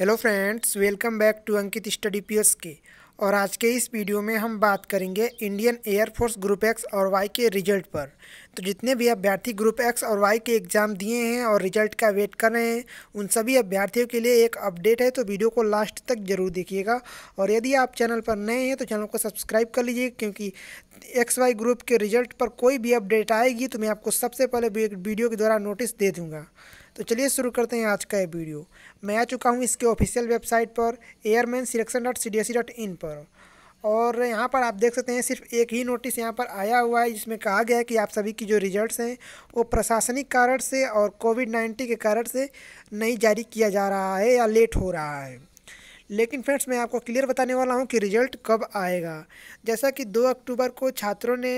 hello friends welcome back to Ankit study P K और आज के इस वीडियो में हम बात करेंगे इंडियन एयरफोर्स ग्रुप एक्स और वाई के रिजल्ट पर तो जितने भी अभ्यर्थी ग्रुप एक्स और वाई के एग्ज़ाम दिए हैं और रिजल्ट का वेट कर रहे हैं उन सभी अभ्यर्थियों के लिए एक अपडेट है तो वीडियो को लास्ट तक जरूर देखिएगा और यदि आप चैनल पर नए हैं तो चैनल को सब्सक्राइब कर लीजिए क्योंकि एक्स वाई ग्रुप के रिजल्ट पर कोई भी अपडेट आएगी तो मैं आपको सबसे पहले वीडियो के द्वारा नोटिस दे दूँगा तो चलिए शुरू करते हैं आज का ये वीडियो मैं आ चुका हूँ इसके ऑफिशियल वेबसाइट पर airman selection dot C D S C dot in पर और यहाँ पर आप देख सकते हैं सिर्फ एक ही नोटिस यहाँ पर आया हुआ है जिसमें कहा गया है कि आप सभी की जो रिजल्ट्स हैं वो प्रशासनिक कारण से और कोविड नाइन्टीन के कारण से नहीं जारी किया जा रहा है या लेट हो रहा है लेकिन फ्रेंड्स मैं आपको क्लियर बताने वाला हूँ कि रिजल्ट कब आएगा जैसा कि 2 अक्टूबर को छात्रों ने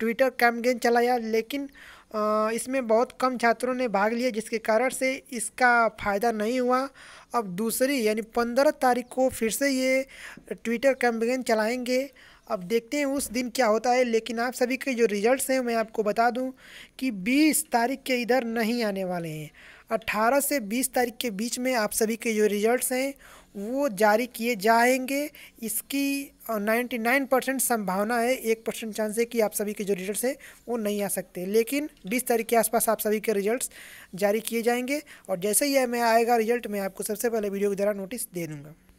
ट्विटर कैम्पेन चलाया लेकिन इसमें बहुत कम छात्रों ने भाग लिया जिसके कारण से इसका फ़ायदा नहीं हुआ अब दूसरी यानी पंद्रह तारीख को फिर से ये ट्विटर कैंपेन चलाएंगे अब देखते हैं उस दिन क्या होता है लेकिन आप सभी के जो रिज़ल्ट्स हैं मैं आपको बता दूं कि 20 तारीख के इधर नहीं आने वाले हैं 18 से 20 तारीख के बीच में आप सभी के जो रिजल्ट्स हैं वो जारी किए जाएंगे इसकी 99 परसेंट संभावना है एक परसेंट चांस है कि आप सभी के जो रिजल्ट्स हैं वो नहीं आ सकते लेकिन 20 तारीख के आसपास आप सभी के रिजल्ट्स जारी किए जाएंगे और जैसे ही मैं आएगा रिजल्ट मैं आपको सबसे पहले वीडियो के द्वारा नोटिस दे दूँगा